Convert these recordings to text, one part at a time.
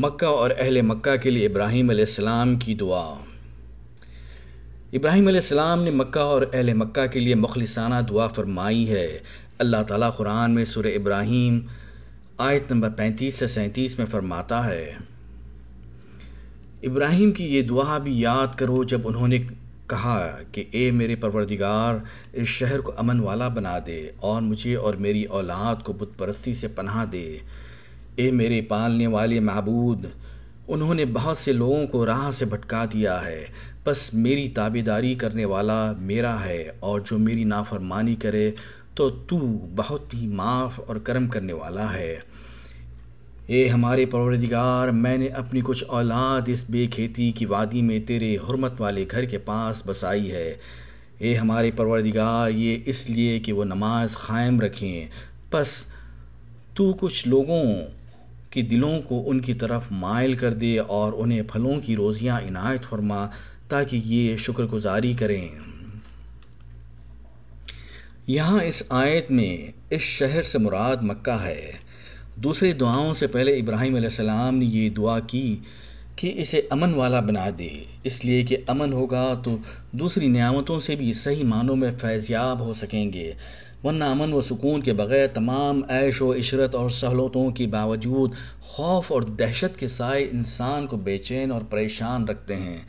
मक्का और अहल मक्का के लिए इब्राहिम आसमाम की दुआ इब्राहिम आसमाम ने मक्का और अहल मक्का के लिए मुखलसाना दुआ फरमाई है अल्लाह ताला कुरान में सुर इब्राहिम आयत नंबर 35 से 37 में फरमाता है इब्राहिम की ये दुआ भी याद करो जब उन्होंने कहा कि ए मेरे परवरदिगार इस शहर को अमन वाला बना दे और मुझे और मेरी औलाद को बुतपरस्ती से पनाह दे ए मेरे पालने वाले महबूद उन्होंने बहुत से लोगों को राह से भटका दिया है बस मेरी ताबेदारी करने वाला मेरा है और जो मेरी नाफरमानी करे तो तू बहुत ही माफ़ और कर्म करने वाला है ए हमारे परवरदिगार मैंने अपनी कुछ औलाद इस बेखेती की वादी में तेरे हरमत वाले घर के पास बसाई है ए हमारे परवरदिगार ये इसलिए कि वो नमाज क़ायम रखें बस तू कुछ लोगों कि दिलों को उनकी तरफ मायल कर दे और उन्हें फलों की रोजियां इनायत फरमा ताकि ये शुक्रगुजारी करें यहाँ इस आयत में इस शहर से मुराद मक्का है दूसरी दुआओं से पहले इब्राहिम ने ये दुआ की कि इसे अमन वाला बना दे इसलिए कि अमन होगा तो दूसरी नियामतों से भी सही मानों में फैज़याब हो सकेंगे वरना अमन व सुकून के बगैर तमाम ऐश व इशरत और सहूलतों के बावजूद खौफ और दहशत के साय इंसान को बेचैन और परेशान रखते हैं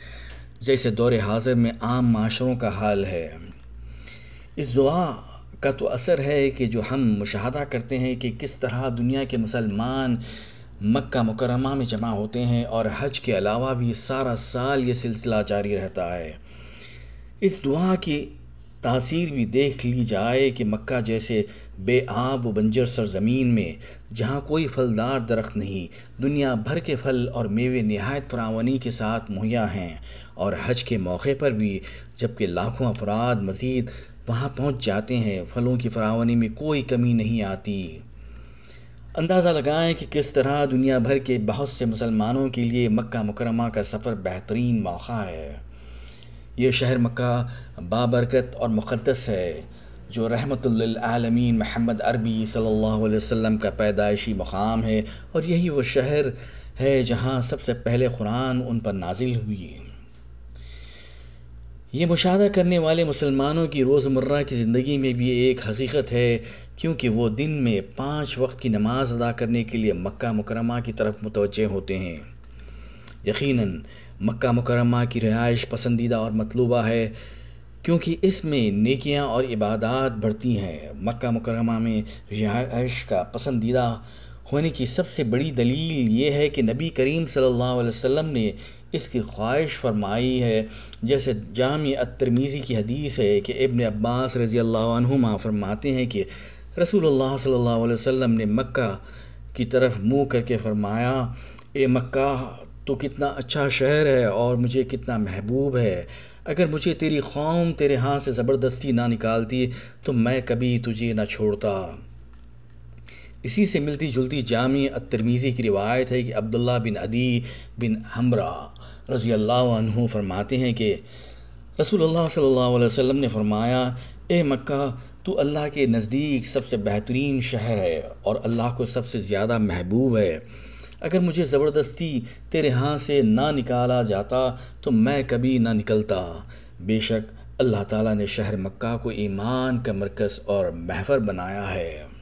जैसे दौर हाजिर में आम माशरों का हाल है इस दुआ का तो असर है कि जो हम मुशाह करते हैं कि किस तरह दुनिया के मुसलमान मक्का मुकरमा में जमा होते हैं और हज के अलावा भी सारा साल ये सिलसिला जारी रहता है इस दुआ की तासीर भी देख ली जाए कि मक्का जैसे बेआब बंजर सरजमीन में जहाँ कोई फलदार दरख्त नहीं दुनिया भर के फल और मेवे नहायत फरावनी के साथ मुहैया हैं और हज के मौके पर भी जबकि लाखों अफराद मज़ीद वहाँ पहुँच जाते हैं फलों की फरावनी में कोई कमी नहीं आती अंदाज़ा लगाएं कि किस तरह दुनिया भर के बहुत से मुसलमानों के लिए मक्का मुकरमा का सफ़र बेहतरीन मौका है ये शहर मक्का बाबरकत और मुक़दस है जो रहमतमीन महमद अरबी सल्लल्लाहु अलैहि वसल्लम का पैदाइशी मुकाम है और यही वो शहर है जहाँ सबसे पहले कुरान उन पर नाजिल हुई ये मुशाह करने वाले मुसलमानों की रोज़मर्रा की ज़िंदगी में भी एक हकीकत है क्योंकि वो दिन में पाँच वक्त की नमाज अदा करने के लिए मक्का मुकरमा की तरफ मुतवजह होते हैं यकीनन मक्का मुकरमा की रिहाइश पसंदीदा और मतलूबा है क्योंकि इसमें नेकियां और इबादत बढ़ती हैं मक्का मुकरमा में रिहाइश का पसंदीदा होने की सबसे बड़ी दलील ये है कि नबी करीम सल्लल्लाहु अलैहि वसल्लम ने इसकी ख्वाहिश फरमाई है जैसे जामी अतरमीज़ी की हदीस है कि इबन अब्बास रज़ी अल्लाह फरमाते हैं कि रसूलुल्लाह सल्लल्लाहु अलैहि वसल्लम ने मक्का की तरफ मुंह करके फरमाया ए मक्का तो कितना अच्छा शहर है और मुझे कितना महबूब है अगर मुझे तेरी कौम तेरे हाथ से ज़बरदस्ती ना निकालती तो मैं कभी तुझे ना छोड़ता इसी से मिलती जुलती जामी तरमीज़ी की रिवायत है कि अब्दुल्ला बिन अदी बिन हमरा रज़ी अल्लाह फरमाते हैं कि रसूलुल्लाह सल्लल्लाहु अलैहि वसल्लम ने फरमाया ए मक्का तो अल्लाह के नज़दीक सबसे बेहतरीन शहर है और अल्लाह को सबसे ज़्यादा महबूब है अगर मुझे ज़बरदस्ती तेरे यहाँ से ना निकाला जाता तो मैं कभी ना निकलता बेशक अल्लाह ताला ने शहर मक्का को ईमान का मरकज़ और महफर बनाया है